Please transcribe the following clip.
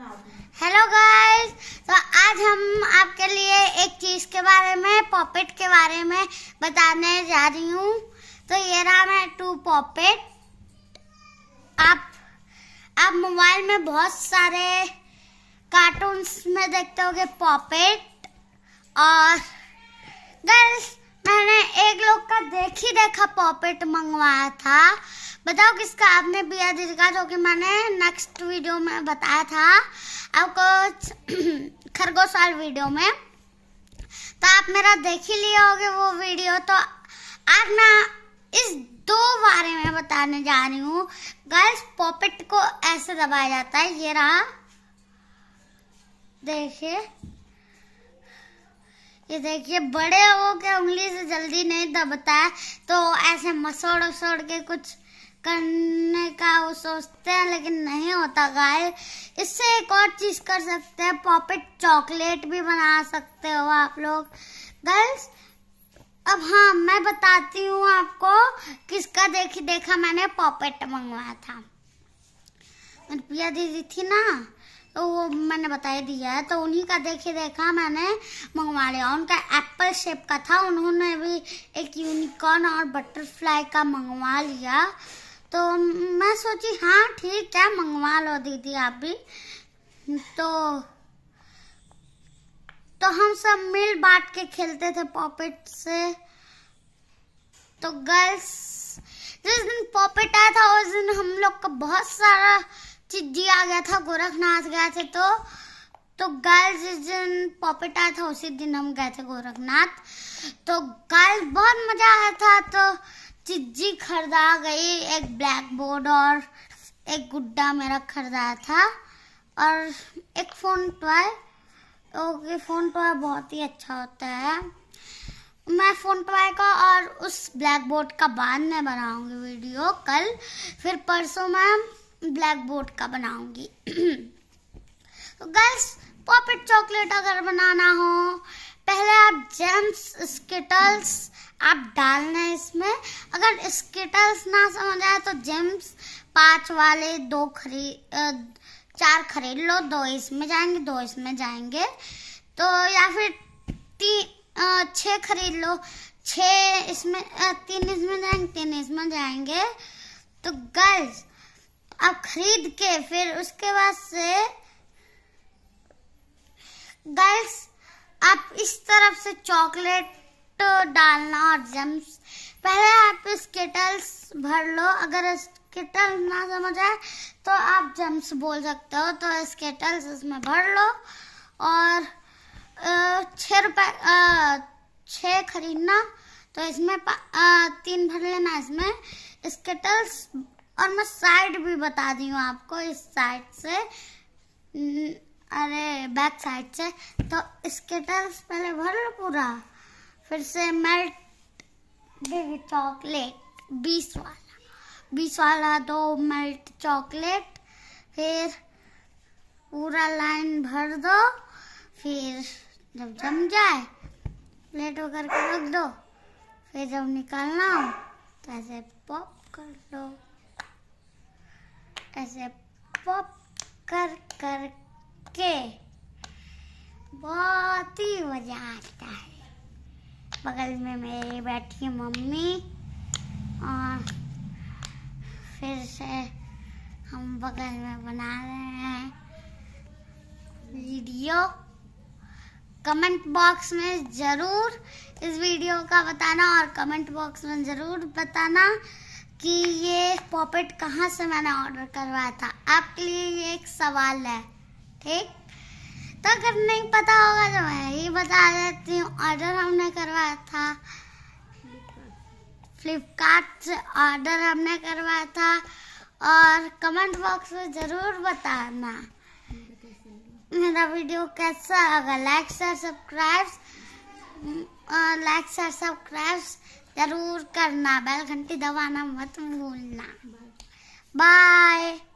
hello guys तो आज हम आपके लिए एक चीज़ के बारे में पॉपेट के बारे में बताने जा रही हूँ तो ये रहा मैं टू पॉपेट आप आप मोबाइल में बहुत सारे कार्टून्स में देखते होगे पॉपेट और गर्ल्स मैंने एक लोग का देख ही देखा पॉपेट मंगवाया था बताओ किसका आपने पिया दिलका जो कि मैंने नेक्स्ट वीडियो में बताया था आपको खरगोशाल वीडियो में तो आप मेरा देख ही लिए होगे वो वीडियो तो आज मैं इस दो बारे में बताने जा रही हूँ गर्ल्स पॉपेट को ऐसे दबाया जाता है ये रहा देखिए ये देखिए बड़े हो के उंगली से जल्दी नहीं दबता है तो ऐसे मसोड़ उसोड़ के कुछ करने का वो सोचते हैं लेकिन नहीं होता गाय इससे एक और चीज़ कर सकते हैं पॉपेट चॉकलेट भी बना सकते हो आप लोग गर्ल्स अब हाँ मैं बताती हूँ आपको किसका देखी देखा मैंने पॉपेट मंगवाया था मेरी प्रिया दीदी थी ना तो वो मैंने बता ही दिया है तो उन्हीं का देखे देखा मैंने मंगवा लिया उनका एप्पल शेप का था उन्होंने भी एक यूनिकॉर्न और बटरफ्लाई का मंगवा लिया तो मैं सोची हाँ ठीक है मंगवा लो दीदी आप भी तो तो हम सब मिल बांट के खेलते थे पॉपेट से तो गर्ल्स जिस दिन पॉपेट आया था उस दिन हम लोग का बहुत सारा चिज्जी आ गया था गोरखनाथ गए थे तो तो गर्ल्स जिस दिन पॉपेट आया था उसी दिन हम गए थे गोरखनाथ तो गर्ल्स बहुत मजा आया था तो चिज्जी खरीदा गई एक ब्लैक बोर्ड और एक गुड्डा मेरा खरीदाया था और एक फ़ोन टॉय तो तो ओके फ़ोन टॉय तो बहुत ही अच्छा होता है मैं फ़ोन टॉय का और उस ब्लैक बोर्ड का बाद में बनाऊंगी वीडियो कल फिर परसों मैं ब्लैक बोर्ड का बनाऊंगी तो गर्ल्स पॉपेट चॉकलेट अगर बनाना हो पहले आप जेम्स स्किटल्स आप डालना है इसमें अगर स्किटल्स ना समझ आए तो जेम्स पांच वाले दो खरीद चार खरीद लो दो इसमें जाएंगे दो इसमें जाएंगे तो या फिर तीन छः खरीद लो छः इसमें तीन इसमें जाएंगे तीन इसमें जाएंगे तो गर्ल्स अब खरीद के फिर उसके बाद से गर्ल्स आप इस तरफ से चॉकलेट डालना और जम्स पहले आप स्केटल्स भर लो अगर स्केटल ना समझ आए तो आप जम्स बोल सकते हो तो स्केटल्स इसमें भर लो और छः रुपये छः खरीदना तो इसमें आ, तीन भर लेना इसमें स्केटल्स और मैं साइड भी बता दी हूँ आपको इस साइड से न, अरे बैक साइड से तो इसके तरफ पहले भर लो पूरा फिर से मेल्ट चॉकलेट बीस वाला बीस वाला दो मेल्ट चॉकलेट फिर पूरा लाइन भर दो फिर जब जम जाए प्लेट वगैरह के रख दो फिर जब निकालना हो तो ऐसे पॉप कर लो ऐसे पॉप कर कर के बहुत ही मज़ा आता है बगल में मेरी बैठी मम्मी और फिर से हम बगल में बना रहे हैं वीडियो कमेंट बॉक्स में ज़रूर इस वीडियो का बताना और कमेंट बॉक्स में ज़रूर बताना कि ये पॉपेट कहाँ से मैंने ऑर्डर करवाया था आपके लिए ये एक सवाल है ठीक तो अगर नहीं पता होगा तो मैं ही बता देती हूँ ऑर्डर हमने करवाया था फ्लिपकार्ट से ऑर्डर हमने करवाया था और कमेंट बॉक्स में ज़रूर बताना मेरा वीडियो कैसा लगा like share subscribe like share subscribe ज़रूर करना बेल घंटी दबाना मत भूलना बाय